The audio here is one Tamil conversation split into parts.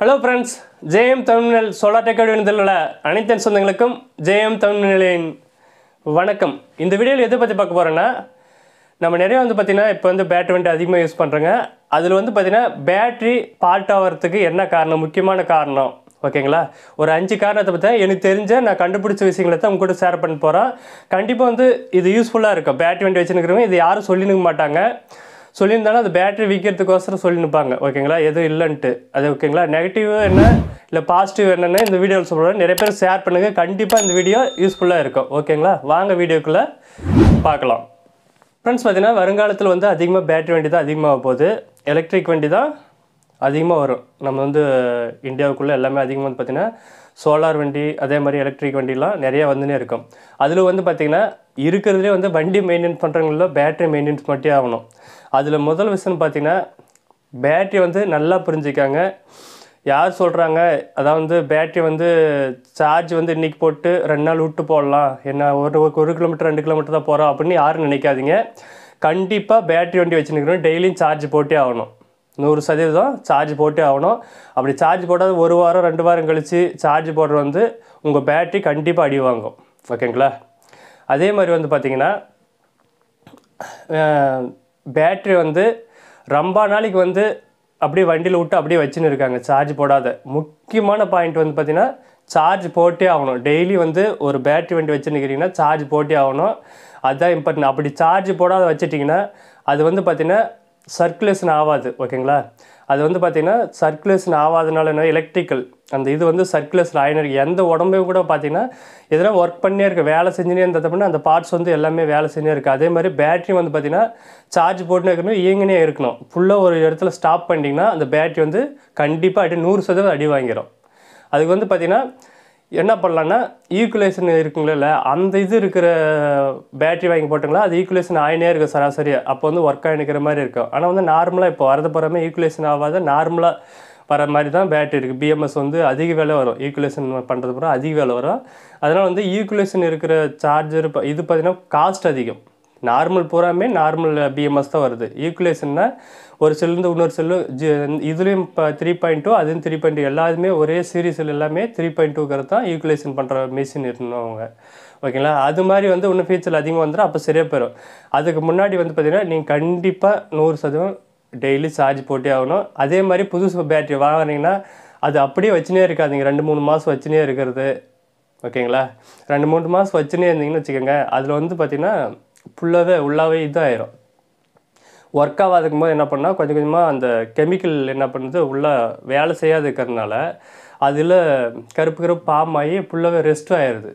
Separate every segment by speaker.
Speaker 1: ஹலோ ஃப்ரெண்ட்ஸ் ஜேஎம் தமிழ்நில் சோலார் டெக் விடுதலில் உள்ள அனைத்து சொந்தங்களுக்கும் ஜேஎம் தமிழ்நிலையின் வணக்கம் இந்த வீடியோவில் எதை பற்றி பார்க்க போகிறேன்னா நம்ம நிறைய வந்து பார்த்திங்கன்னா இப்போ வந்து பேட்ரி வண்டி அதிகமாக யூஸ் பண்ணுறோங்க அதில் வந்து பார்த்திங்கன்னா பேட்ரி ஃபால்ட் ஆகிறதுக்கு என்ன காரணம் முக்கியமான காரணம் ஓகேங்களா ஒரு அஞ்சு காரணத்தை பார்த்தா எனக்கு தெரிஞ்ச நான் கண்டுபிடிச்ச விஷயங்களை தான் உங்கள்கிட்ட ஷேர் பண்ண போகிறேன் கண்டிப்பாக வந்து இது யூஸ்ஃபுல்லாக இருக்கும் பேட்ரி வண்டி வச்சுருக்கிறவங்க இது யாரும் சொல்லினுக்க மாட்டாங்க சொல்லியிருந்தாலும் அது பேட்டரி விற்கிறதுக்கோசரம் சொல்லியிருப்பாங்க ஓகேங்களா எதுவும் இல்லைன்ட்டு அது ஓகேங்களா நெகட்டிவ் என்ன இல்லை பாசிட்டிவ் என்னென்னு இந்த வீடியோவில் சொல்கிறேன் நிறைய பேர் ஷேர் பண்ணுங்கள் கண்டிப்பாக இந்த வீடியோ யூஸ்ஃபுல்லாக இருக்கும் ஓகேங்களா வாங்க வீடியோக்குள்ளே பார்க்கலாம் ஃப்ரெண்ட்ஸ் பார்த்தீங்கன்னா வருங்காலத்தில் வந்து அதிகமாக பேட்டரி வண்டி தான் அதிகமாக போகுது எலக்ட்ரிக் வண்டி தான் அதிகமாக வரும் நம்ம வந்து இந்தியாவுக்குள்ளே எல்லாமே அதிகமாக வந்து பார்த்திங்கன்னா சோலார் வண்டி அதே மாதிரி எலக்ட்ரிக் வண்டிலாம் நிறையா வந்துனே இருக்கும் அதில் வந்து பார்த்திங்கன்னா இருக்கிறதுலே வந்து வண்டி மெயின்டைன் பண்ணுறவங்களில் பேட்டரி மெயின்டைன்ஸ் மட்டும் ஆகணும் அதில் முதல் விஷயம் பார்த்தீங்கன்னா பேட்ரி வந்து நல்லா புரிஞ்சிக்காங்க யார் சொல்கிறாங்க அதாவது வந்து பேட்ரி வந்து சார்ஜ் வந்து இன்றைக்கி போட்டு ரெண்டு நாள் விட்டு போடலாம் என்ன ஒரு ஒரு கிலோமீட்டர் ரெண்டு கிலோமீட்டர் தான் போகிறோம் அப்படின்னு யாரும் நினைக்காதீங்க கண்டிப்பாக பேட்ரி வண்டி வச்சுருக்கணும் டெய்லியும் சார்ஜ் போட்டே ஆகணும் நூறு சதவீதம் சார்ஜ் போட்டே ஆகணும் அப்படி சார்ஜ் போடாத ஒரு வாரம் ரெண்டு வாரம் கழித்து சார்ஜ் போடுறது வந்து உங்கள் பேட்ரி கண்டிப்பாக அடி வாங்கும் ஓகேங்களா அதே மாதிரி வந்து பார்த்திங்கன்னா பேட்ரி வந்து ரொம்ப நாளைக்கு வந்து அப்படியே வண்டியில் விட்டு அப்படியே வச்சுன்னு இருக்காங்க சார்ஜ் போடாத முக்கியமான பாயிண்ட் வந்து பார்த்திங்கன்னா சார்ஜ் போட்டே ஆகணும் டெய்லி வந்து ஒரு பேட்ரி வண்டி வச்சுருக்கிறீங்கன்னா சார்ஜ் போட்டே ஆகணும் அதுதான் இம்பார்ட்டன் அப்படி சார்ஜ் போடாத வச்சுட்டிங்கன்னா அது வந்து பார்த்திங்கன்னா சர்க்குலேஷன் ஆகாது ஓகேங்களா அது வந்து பார்த்திங்கன்னா சர்க்குலேஷன் ஆகாதனால என்ன எலக்ட்ரிக்கல் அந்த இது வந்து சர்க்குலேஷன் ஆயினு இருக்குது எந்த உடம்பையும் கூட பார்த்திங்கன்னா எதனா ஒர்க் பண்ணியே இருக்குது வேலை செஞ்சுனே இருந்தது அந்த பார்ட்ஸ் வந்து எல்லாமே வேலை செஞ்சே இருக்குது அதே மாதிரி பேட்ரி வந்து பார்த்திங்கன்னா சார்ஜ் போட்டுனே இருக்கணும் இயங்கினே இருக்கணும் ஃபுல்லாக ஒரு இடத்துல ஸ்டாப் பண்ணிட்டிங்கன்னா அந்த பேட்ரி வந்து கண்டிப்பாக அடி நூறு சதவீதம் அடி வாங்கிடும் அதுக்கு வந்து பார்த்திங்கன்னா என்ன பண்ணலான்னா ஈக்குலேஷன் இருக்குங்களா அந்த இது இருக்கிற பேட்டரி வாங்கி போட்டுங்களா அது ஈக்குலேஷன் ஆயினே இருக்கும் சராசரி அப்போ வந்து ஒர்க் ஆகிக்கிற மாதிரி இருக்கும் ஆனால் வந்து நார்மலாக இப்போ வரது போகிறமே ஈக்குலேஷன் ஆகாத நார்மலாக வர மாதிரி தான் பேட்டரி இருக்குது பிஎம்எஸ் வந்து அதிக வேலை வரும் ஈக்குலேஷன் பண்ணுறது அதிக வேலை வரும் அதனால் வந்து ஈக்குலேஷன் இருக்கிற சார்ஜர் இது பார்த்திங்கன்னா காஸ்ட் அதிகம் நார்மல் பூராமே நார்மல் பிஎம்எஸ் தான் வருது ஈக்குலேஷன்னா ஒரு செல்லுந்து இன்னொரு செல்லு ஜி இதுலேயும் இப்போ த்ரீ பாயிண்ட் டூ அதுவும் த்ரீ பாயிண்ட் டூ எல்லாருமே ஒரே சீரீஸில் எல்லாமே த்ரீ பாயிண்ட் டூக்கிறது தான் ஈக்குலேஷன் பண்ணுற மிஷின் இருந்தவங்க ஓகேங்களா அது மாதிரி வந்து இன்னும் ஃபீச்சர் அதிகமாக வந்துடும் அப்போ சரியாக போயிடும் அதுக்கு முன்னாடி வந்து பார்த்திங்கன்னா நீங்கள் கண்டிப்பாக நூறு சதவீதம் டெய்லி சார்ஜ் போட்டே ஆகணும் அதே மாதிரி புதுசு பேட்டரி வாங்குறீங்கன்னா அது அப்படியே வச்சுனே இருக்காதிங்க ரெண்டு மூணு மாதம் வச்சுனே இருக்கிறது ஓகேங்களா ரெண்டு மூணு மாதம் வச்சுனே இருந்தீங்கன்னு வச்சுக்கோங்க அதில் வந்து பார்த்திங்கன்னா ஃபுல்லாகவே உள்ளாவே இதாயிரும் ஒர்க் ஆகாதுக்கும் போது என்ன பண்ணால் கொஞ்சம் கொஞ்சமாக அந்த கெமிக்கல் என்ன பண்ணுது உள்ளே வேலை செய்யாது இருக்கிறதுனால அதில் கருப்பு கருப்பு பாமாகி ஃபுல்லாகவே ரெஸ்ட் ஆயிடுது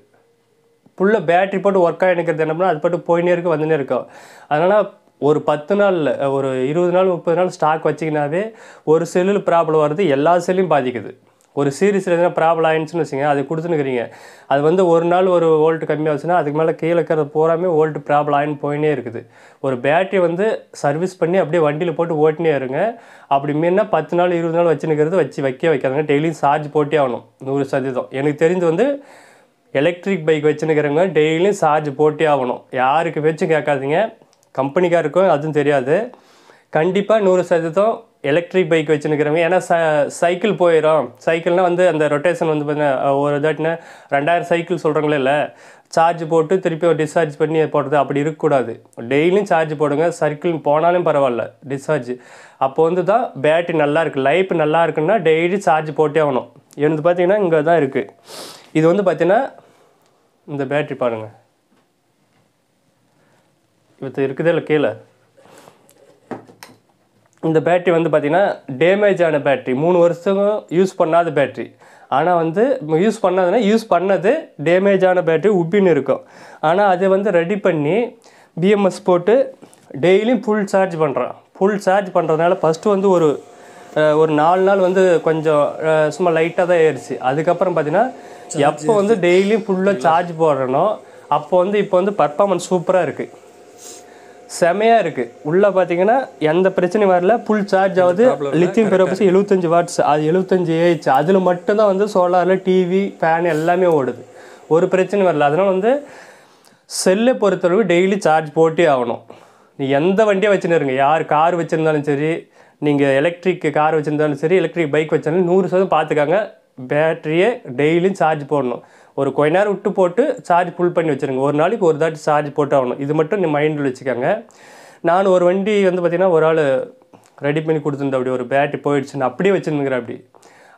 Speaker 1: ஃபுல்லாக பேட்ரி போட்டு ஒர்க் ஆகிருக்கிறது என்ன பண்ணால் அது பாட்டு போயினே இருக்கும் வந்துனே இருக்கும் அதனால் ஒரு பத்து நாளில் ஒரு இருபது நாள் முப்பது நாள் ஸ்டாக் வச்சிங்கனாவே ஒரு செல்லில் ப்ராப்ளம் வருது எல்லா செல்லையும் பாதிக்குது ஒரு சீரீஸில் எதனா ப்ராப்ளம் ஆயிடுச்சுன்னு வச்சுங்க அது இருக்கிறீங்க அது வந்து ஒரு நாள் ஒரு வோல்ட் கம்மியாகச்சுன்னா அதுக்கு மேலே கீழே இருக்கிறது பூராமே வோல்ட் ப்ராப்ளம் ஆயின்னு போயினே இருக்குது ஒரு பேட்டரி வந்து சர்வீஸ் பண்ணி அப்படியே வண்டியில் போட்டு ஓட்டினே இருங்க அப்படி மீனா பத்து நாள் இருபது நாள் வச்சுனுக்கிறது வச்சு வைக்க வைக்காதுங்க டெய்லியும் சார்ஜ் போட்டே ஆகணும் நூறு சதவீதம் எனக்கு தெரிஞ்சு வந்து எலக்ட்ரிக் பைக் வச்சுன்னு டெய்லியும் சார்ஜ் போட்டே ஆகணும் யாருக்கு வச்சும் கேட்காதீங்க கம்பெனிக்காக இருக்கும் அதுவும் தெரியாது கண்டிப்பாக நூறு சதவீதம் எலக்ட்ரிக் பைக் வச்சுருக்கிறவங்க ஏன்னா ச சைக்கிள் போயிடும் சைக்கிள்னால் வந்து அந்த ரொட்டேஷன் வந்து பார்த்தீங்கன்னா ஒரு தாட்டினா ரெண்டாயிரம் சைக்கிள் சொல்கிறாங்களே இல்லை சார்ஜ் போட்டு திருப்பி டிஸ்சார்ஜ் பண்ணி போடுறது அப்படி இருக்கக்கூடாது டெய்லியும் சார்ஜ் போடுங்க சைக்கிள் போனாலும் பரவாயில்ல டிஸ்சார்ஜ் அப்போ வந்து தான் பேட்டரி நல்லா இருக்குது லைஃப் நல்லா இருக்குன்னா டெய்லி சார்ஜ் போட்டே ஆகணும் எனக்கு பார்த்தீங்கன்னா இங்கே தான் இருக்குது இது வந்து பார்த்திங்கன்னா இந்த பேட்ரி பாருங்கள் இப்போ இருக்குதே இல்லை கீழே இந்த பேட்ரி வந்து பார்த்திங்கன்னா டேமேஜ் ஆன பேட்ரி மூணு வருஷம் யூஸ் பண்ணாத பேட்ரி ஆனால் வந்து யூஸ் பண்ணாதுன்னா யூஸ் பண்ணது டேமேஜ் ஆன பேட்ரி உப்பின்னு இருக்கும் ஆனால் அதை வந்து ரெடி பண்ணி பிஎம்எஸ் போட்டு டெய்லியும் ஃபுல் சார்ஜ் பண்ணுறான் ஃபுல் சார்ஜ் பண்ணுறதுனால ஃபஸ்ட்டு வந்து ஒரு ஒரு நாலு நாள் வந்து கொஞ்சம் சும்மா லைட்டாக தான் ஏறிச்சு அதுக்கப்புறம் பார்த்தீங்கன்னா எப்போ வந்து டெய்லியும் ஃபுல்லாக சார்ஜ் போடுறனோ அப்போ வந்து இப்போ வந்து பர்ஃபாமன்ஸ் சூப்பராக இருக்குது செமையாக இருக்குது உள்ளே பார்த்தீங்கன்னா எந்த பிரச்சனையும் வரல ஃபுல் சார்ஜ் ஆகுது லித்தியம் பெரோபஸ் எழுபத்தஞ்சு வாட்ஸ் அது எழுபத்தஞ்சு ஏஹெச் அதில் மட்டும்தான் வந்து சோலாரில் டிவி ஃபேன் எல்லாமே ஓடுது ஒரு பிரச்சனையும் வரல அதனால் வந்து செல்லை பொறுத்தளவு டெய்லி சார்ஜ் போட்டே ஆகணும் நீ எந்த வண்டியை இருங்க யார் கார் வச்சுருந்தாலும் சரி நீங்கள் எலக்ட்ரிக் கார் வச்சுருந்தாலும் சரி எலக்ட்ரிக் பைக் வச்சாலும் நூறு சதவீதம் பார்த்துக்காங்க பேட்டரியே டெய்லியும் சார்ஜ் போடணும் ஒரு கொஞ்ச நேரம் விட்டு போட்டு சார்ஜ் ஃபுல் பண்ணி வச்சுருங்க ஒரு நாளைக்கு ஒரு தாட்டி சார்ஜ் போட்டு ஆகணும் இது மட்டும் நீ மைண்டில் வச்சுக்கோங்க நான் ஒரு வண்டி வந்து பார்த்திங்கன்னா ஒரு ஆள் ரெடி பண்ணி கொடுத்துருந்தேன் அப்படி ஒரு பேட்டரி போயிடுச்சுன்னு அப்படியே வச்சுருந்துங்கிறேன் அப்படி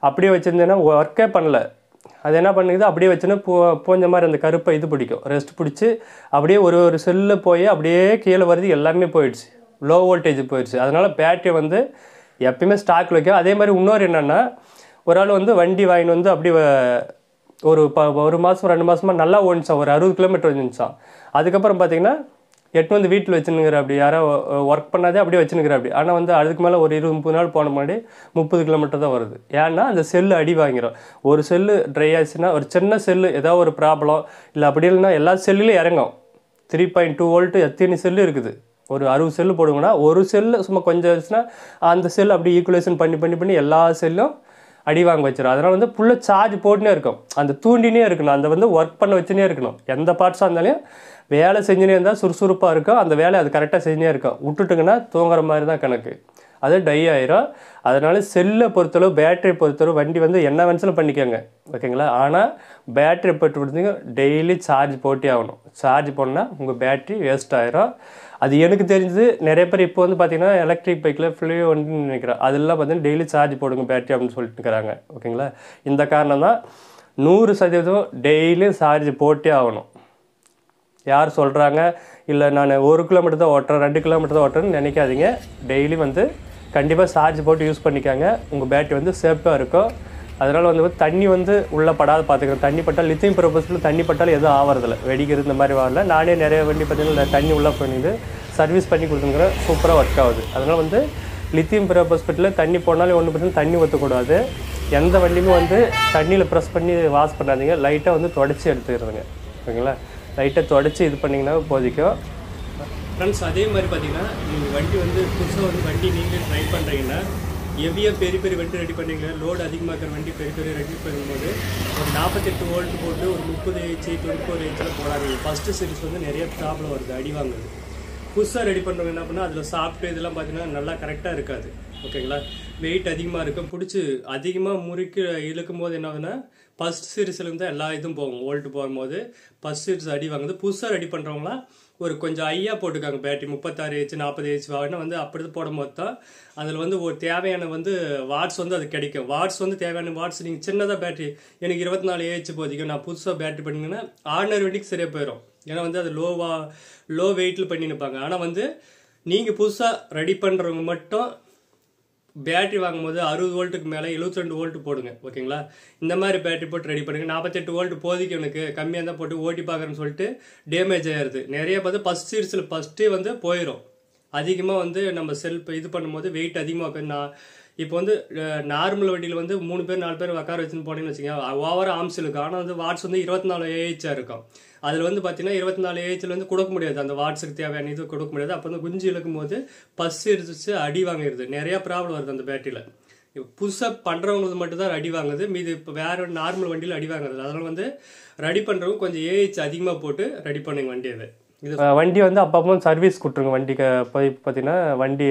Speaker 1: அப்படியே வச்சுருந்தேன்னா ஒர்க்கே பண்ணல அது என்ன பண்ணுது அப்படியே வச்சுன்னா போ போஞ்ச மாதிரி அந்த கருப்பை இது பிடிக்கும் ரெஸ்ட் பிடிச்சி அப்படியே ஒரு ஒரு செல்லு போய் அப்படியே கீழே வருது எல்லாமே போயிடுச்சு லோ வோல்டேஜ் போயிடுச்சு அதனால் பேட்டரி வந்து எப்பயுமே ஸ்டாக் வைக்கும் அதே மாதிரி இன்னொரு என்னென்னா ஒரு ஆள் வந்து வண்டி வாங்கின்னு வந்து அப்படி ஒரு ப ஒரு மாதம் ரெண்டு மாதமாக நல்லா ஓடிச்சான் ஒரு அறுபது கிலோமீட்டர் வந்துச்சான் அதுக்கப்புறம் பார்த்தீங்கன்னா எட்டு வந்து வீட்டில் வச்சுனுங்கிற அப்படி யாரோ ஒர்க் பண்ணாதே அப்படியே வச்சுனுக்கிற அப்படி ஆனால் வந்து அதுக்கு மேலே ஒரு இருபது முப்பது நாள் போன முன்னாடி முப்பது கிலோமீட்டர் தான் வருது ஏன்னா அந்த செல்லு அடி வாங்கிடும் ஒரு செல்லு ட்ரை ஆச்சுன்னா ஒரு சின்ன செல்லு ஏதாவது ஒரு ப்ராப்ளம் இல்லை அப்படி இல்லைன்னா எல்லா செல்லுலையும் இறங்கும் த்ரீ பாயிண்ட் டூ வோல்ட்டு எத்தனை செல்லு இருக்குது ஒரு அறுபது செல்லு போடுங்கன்னா ஒரு செல்லு சும்மா கொஞ்சம் ஆச்சுன்னா அந்த செல் அப்படி ஈக்குவலேஷன் பண்ணி பண்ணி பண்ணி எல்லா செல்லும் அடி வாங்க வச்சிடும் அதனால் வந்து ஃபுல்லாக சார்ஜ் போட்டுனே இருக்கும் அந்த தூண்டினே இருக்கணும் அந்த வந்து ஒர்க் பண்ண வச்சுனே இருக்கணும் எந்த பார்ட்ஸாக இருந்தாலும் வேலை செஞ்சுனே இருந்தால் சுறுசுறுப்பாக இருக்கும் அந்த வேலை அது கரெக்டாக செஞ்சுனே இருக்கும் விட்டுட்டுங்கன்னா தூங்குற மாதிரி தான் கணக்கு அது டை ஆயிரும் அதனால் செல்லை பொறுத்தளவு பேட்டரி பொறுத்தளவு வண்டி வந்து என்ன வேணுனாலும் பண்ணிக்கோங்க ஓகேங்களா ஆனால் பேட்டரி போட்டு விட்டுங்க டெய்லி சார்ஜ் போட்டே ஆகணும் சார்ஜ் போனால் உங்கள் பேட்ரி வேஸ்ட் ஆயிரும் அது எனக்கு தெரிஞ்சது நிறைய பேர் இப்போ வந்து பார்த்தீங்கன்னா எலக்ட்ரிக் பைக்கில் ஃபுல்லே வந்து நினைக்கிறேன் அதெல்லாம் பார்த்தீங்கன்னா டெய்லி சார்ஜ் போடுங்க பேட்டரி அப்படின்னு சொல்லிட்டு இருக்கிறாங்க ஓகேங்களா இந்த காரணம் தான் நூறு சதவீதம் டெய்லியும் சார்ஜ் போட்டே ஆகணும் யார் சொல்கிறாங்க இல்லை நான் ஒரு கிலோமீட்டர் தான் ஓட்டுறேன் ரெண்டு கிலோமீட்டர் தான் ஓட்டுறேன்னு நினைக்காதீங்க டெய்லி வந்து கண்டிப்பாக சார்ஜ் போட்டு யூஸ் பண்ணிக்காங்க உங்கள் பேட்டரி வந்து சேஃபாக இருக்கும் அதனால் வந்து தண்ணி வந்து உள்ளே படாத பார்த்துக்கிறேன் தண்ணி பட்டால் லித்தியம் பர்பஸில் தண்ணி பட்டால் எதுவும் ஆகிறதில்ல வெடிக்கிறது இந்த மாதிரி வரல நானே நிறைய வண்டி பார்த்தீங்கன்னா தண்ணி உள்ளே பண்ணிது சர்வீஸ் பண்ணி கொடுத்துங்கிறேன் சூப்பராக ஒர்க் ஆகுது அதனால் வந்து லித்தியம் பர்பஸ்பெட்டில் தண்ணி போனாலே ஒன்று பிரச்சனை தண்ணி ஊற்றக்கூடாது எந்த வண்டியுமே வந்து தண்ணியில் ப்ரெஸ் பண்ணி வாஷ் பண்ணாதீங்க லைட்டாக வந்து தொடச்சி எடுத்துக்கிறதுங்க ஓகேங்களா லைட்டாக தொடச்சி இது பண்ணிங்கன்னா போதிக்கும் ஃப்ரெண்ட்ஸ் அதே மாதிரி பார்த்தீங்கன்னா நீங்கள் வண்டி வந்து புதுசாக வந்து வண்டி நீங்கள் ட்ரை பண்ணுறீங்கன்னா ஹெவியாக பெரிய பெரிய வண்டி ரெடி பண்ணிங்க லோடு அதிகமாக்கிற வண்டி பெரிய பெரிய ரெடி பண்ணும்போது ஒரு நாற்பத்தெட்டு வோல்ட் போட்டு ஒரு முப்பது ஏச்சு தொண்ணூறு ஃபோர் ஏச்சில் போடாதீங்க ஃபஸ்ட்டு சீரிஸ் வந்து நிறைய ப்ராப்ளம் வருது அடி வாங்குது புதுசாக ரெடி பண்ணுறவங்க என்ன பண்ணால் அதில் சாஃப்ட்டு இதெல்லாம் பார்த்தீங்கன்னா நல்லா கரெக்டாக இருக்காது ஓகேங்களா வெயிட் அதிகமாக இருக்கும் பிடிச்சி அதிகமாக முறுக்கி இழுக்கும் போது என்ன ஆகுதுன்னா ஃபஸ்ட் சீரிஸ்லேருந்து எல்லா இதுவும் போகும் ஓல்ட்டு போகும்போது ஃபஸ்ட் சீரிஸ் அடி வாங்குது புதுசாக ரெடி பண்ணுறவங்களா ஒரு கொஞ்சம் ஹையாக போட்டுக்காங்க பேட்டரி முப்பத்தாறு ஏச்சு நாற்பது ஏச்சு வாங்கினா வந்து அப்படி தான் போடும்போது தான் அதில் வந்து ஒரு தேவையான வந்து வாட்ஸ் வந்து அது கிடைக்கும் வாட்ஸ் வந்து தேவையான வாட்ஸ் நீங்கள் சின்னதாக பேட்டரி எனக்கு இருபத்தி நாலு ஏஹெச் போதிக்கும் நான் புதுசாக பேட்டரி பண்ணிங்கன்னா ஆர்டினரி வண்டிக்கு சரியாக போயிடும் ஏன்னா வந்து அது லோவாக லோ வெயிட்டில் பண்ணி நிற்பாங்க ஆனால் வந்து நீங்கள் புதுசாக ரெடி பண்ணுறவங்க மட்டும் பேட்டரி வாங்கும்போது அறுபது வோல்ட்டுக்கு மேலே எழுபத்தி ரெண்டு வோல்ட் போடுங்க ஓகேங்களா இந்த மாதிரி பேட்டரி போட்டு ரெடி பண்ணுங்கள் நாற்பத்தெட்டு வோல்ட் போதிக்கு எனக்கு கம்மியாக தான் போட்டு ஓட்டி பார்க்குறேன்னு சொல்லிட்டு டேமேஜ் ஆயிடுது நிறைய பார்த்து ஃபஸ்ட் சீரிஸில் ஃபஸ்ட்டே வந்து போயிடும் அதிகமாக வந்து நம்ம செல்ஃப் இது பண்ணும்போது வெயிட் அதிகமாக நான் இப்போ வந்து நார்மல் வண்டியில் வந்து மூணு பேர் நாலு பேர் உட்கார வச்சுன்னு போனீங்கன்னு வச்சுக்கோங்க ஓவர் ஆம்ஸ் இருக்கும் ஆனால் வந்து வாட்ஸ் வந்து இருபத்தி நாலு ஏஹெச்சாக இருக்கும் அதில் வந்து பார்த்தீங்கன்னா இருபத்தி நாலு ஏஹெச்சில் வந்து கொடுக்க முடியாது அந்த வாட்ஸுக்கு தேவையான இது கொடுக்க முடியாது அப்போ வந்து குஞ்சு இழுக்கும் போது பஸ் எடுத்துச்சு அடி வாங்கிடுது நிறையா ப்ராப்ளம் வருது அந்த பேட்டரியில் புதுசாக பண்ணுறவங்களுக்கு மட்டும் தான் வாங்குது மீது இப்போ வேறு நார்மல் வண்டியில் அடி வாங்குறது அதனால் வந்து ரெடி பண்ணுறவங்க கொஞ்சம் ஏஹெச் அதிகமாக போட்டு ரெடி பண்ணுங்க வண்டியை இது வண்டி வந்து அப்பப்போ சர்வீஸ் கொடுத்துருங்க வண்டிக்கு போய் பார்த்தீங்கன்னா வண்டி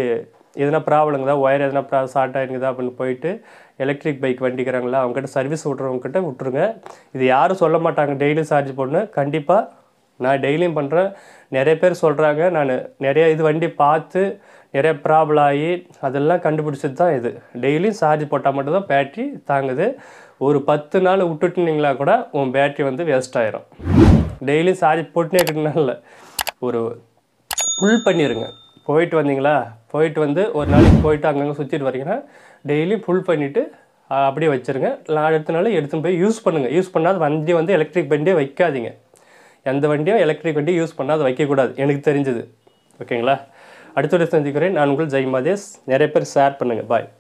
Speaker 1: எதனா ப்ராப்ளங்களா ஒயர் எதனா ப்ரா ஷார்ட் ஆகிருக்குதா அப்படின்னு போயிட்டு எலக்ட்ரிக் பைக் வண்டிக்கிறாங்களா அவங்ககிட்ட சர்வீஸ் விட்றவங்ககிட்ட விட்ருங்க இது யாரும் சொல்ல மாட்டாங்க டெய்லி சார்ஜ் போடணும் கண்டிப்பாக நான் டெய்லியும் பண்ணுறேன் நிறைய பேர் சொல்கிறாங்க நான் நிறைய இது வண்டி பார்த்து நிறைய ப்ராப்ளம் ஆகி அதெல்லாம் கண்டுபிடிச்சது தான் இது டெய்லியும் சார்ஜ் போட்டால் மட்டும்தான் பேட்ரி தாங்குது ஒரு பத்து நாள் விட்டுட்டுனீங்களா கூட உன் பேட்ரி வந்து வேஸ்ட் ஆயிரும் டெய்லியும் சார்ஜ் போட்டுனே இருக்கனால ஒரு ஃபுல் பண்ணிடுங்க போயிட்டு வந்தீங்களா போயிட்டு வந்து ஒரு நாளைக்கு போயிட்டு அங்கங்கே சுற்றிட்டு வரீங்கன்னா டெய்லி ஃபுல் பண்ணிவிட்டு அப்படியே வச்சுருங்க நான் அடுத்த நாள் எடுத்துன்னு போய் யூஸ் பண்ணுங்கள் யூஸ் பண்ணாத வண்டி வந்து எலக்ட்ரிக் வண்டியே வைக்காதீங்க எந்த வண்டியும் எலக்ட்ரிக் வண்டியும் யூஸ் பண்ணாத வைக்கக்கூடாது எனக்கு தெரிஞ்சது ஓகேங்களா அடுத்த சந்திக்கிறேன் நான் உங்கள் ஜெய் மாதேஷ் நிறைய பேர் ஷேர் பண்ணுங்கள் பாய்